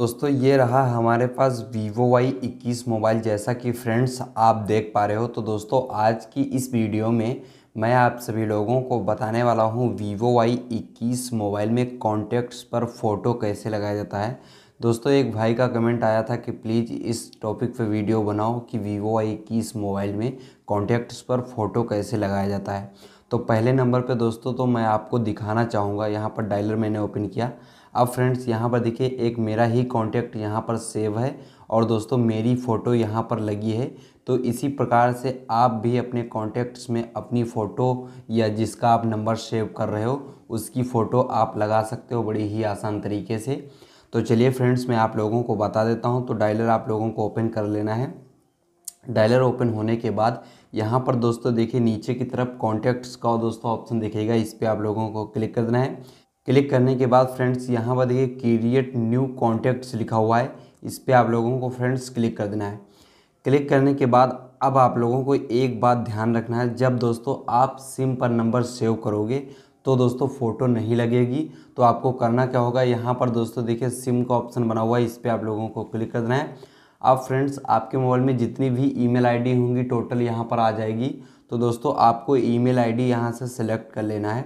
दोस्तों ये रहा हमारे पास vivo y 21 मोबाइल जैसा कि फ्रेंड्स आप देख पा रहे हो तो दोस्तों आज की इस वीडियो में मैं आप सभी लोगों को बताने वाला हूँ vivo y 21 मोबाइल में कॉन्टैक्ट्स पर फ़ोटो कैसे लगाया जाता है दोस्तों एक भाई का कमेंट आया था कि प्लीज़ इस टॉपिक पे वीडियो बनाओ कि vivo y 21 मोबाइल में कॉन्टैक्ट्स पर फ़ोटो कैसे लगाया जाता है तो पहले नंबर पर दोस्तों तो मैं आपको दिखाना चाहूँगा यहाँ पर डायलर मैंने ओपन किया अब फ्रेंड्स यहाँ पर देखिए एक मेरा ही कॉन्टैक्ट यहाँ पर सेव है और दोस्तों मेरी फ़ोटो यहाँ पर लगी है तो इसी प्रकार से आप भी अपने कॉन्टैक्ट्स में अपनी फ़ोटो या जिसका आप नंबर सेव कर रहे हो उसकी फ़ोटो आप लगा सकते हो बड़ी ही आसान तरीके से तो चलिए फ्रेंड्स मैं आप लोगों को बता देता हूँ तो डायलर आप लोगों को ओपन कर लेना है डायलर ओपन होने के बाद यहाँ पर दोस्तों देखिए नीचे की तरफ कॉन्टैक्ट्स का दोस्तों ऑप्शन दिखेगा इस पर आप लोगों को क्लिक करना है क्लिक करने के बाद फ्रेंड्स यहाँ पर देखिए क्रिएट न्यू कॉन्टैक्ट्स लिखा हुआ है इस पर आप लोगों को फ्रेंड्स क्लिक कर देना है क्लिक करने के बाद अब आप लोगों को एक बात ध्यान रखना है जब दोस्तों आप सिम पर नंबर सेव करोगे तो दोस्तों फ़ोटो नहीं लगेगी तो आपको करना क्या होगा यहाँ पर दोस्तों देखिए सिम का ऑप्शन बना हुआ है इस पर आप लोगों को क्लिक कर देना है अब फ्रेंड्स आपके मोबाइल में जितनी भी ई मेल होंगी टोटल यहाँ पर आ जाएगी तो दोस्तों आपको ईमेल आईडी यहाँ से सेलेक्ट कर लेना है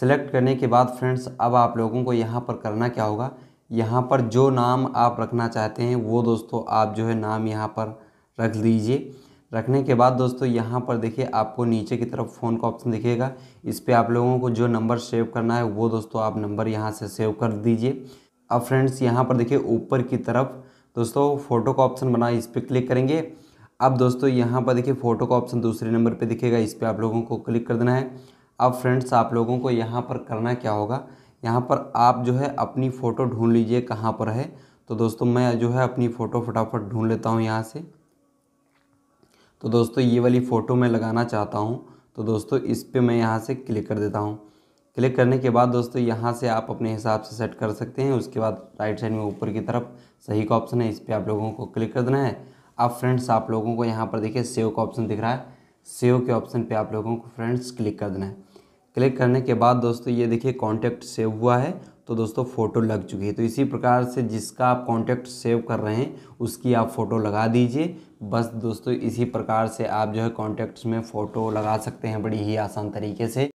सेलेक्ट करने के बाद फ्रेंड्स अब आप लोगों को यहाँ पर करना क्या होगा यहाँ पर जो नाम आप रखना चाहते हैं वो दोस्तों आप जो है नाम यहाँ पर रख दीजिए रखने के बाद दोस्तों यहाँ पर देखिए आपको नीचे की तरफ फ़ोन का ऑप्शन दिखेगा इस पर आप लोगों को जो नंबर सेव करना है वो दोस्तों आप नंबर यहाँ से सेव कर दीजिए अब फ्रेंड्स यहाँ पर देखिए ऊपर की तरफ दोस्तों फ़ोटो का ऑप्शन बना इस पर क्लिक करेंगे अब दोस्तों यहाँ पर देखिए फ़ोटो का ऑप्शन दूसरे नंबर पर दिखेगा इस पर आप लोगों को क्लिक कर देना है अब फ्रेंड्स आप लोगों को यहाँ पर करना क्या होगा यहाँ पर आप जो है अपनी फ़ोटो ढूंढ लीजिए कहाँ पर है तो दोस्तों मैं जो है अपनी फ़ोटो फटाफट ढूंढ लेता हूँ यहाँ से तो दोस्तों ये वाली फ़ोटो मैं लगाना चाहता हूँ तो दोस्तों इस पर मैं यहाँ से क्लिक कर देता हूँ क्लिक करने के बाद दोस्तों यहाँ से आप अपने हिसाब से सेट कर सकते हैं उसके बाद राइट साइड में ऊपर की तरफ सही का ऑप्शन है इस पर आप लोगों को क्लिक कर देना है अब फ्रेंड्स आप लोगों को यहाँ पर देखिए सेव का ऑप्शन दिख रहा है सेव के ऑप्शन पे आप लोगों को फ्रेंड्स क्लिक कर देना है क्लिक करने के बाद दोस्तों ये देखिए कॉन्टैक्ट सेव हुआ है तो दोस्तों फ़ोटो लग चुकी है तो इसी प्रकार से जिसका आप कॉन्टैक्ट सेव कर रहे हैं उसकी आप फ़ोटो लगा दीजिए बस दोस्तों इसी प्रकार से आप जो है कॉन्टैक्ट्स में फ़ोटो लगा सकते हैं बड़ी ही आसान तरीके से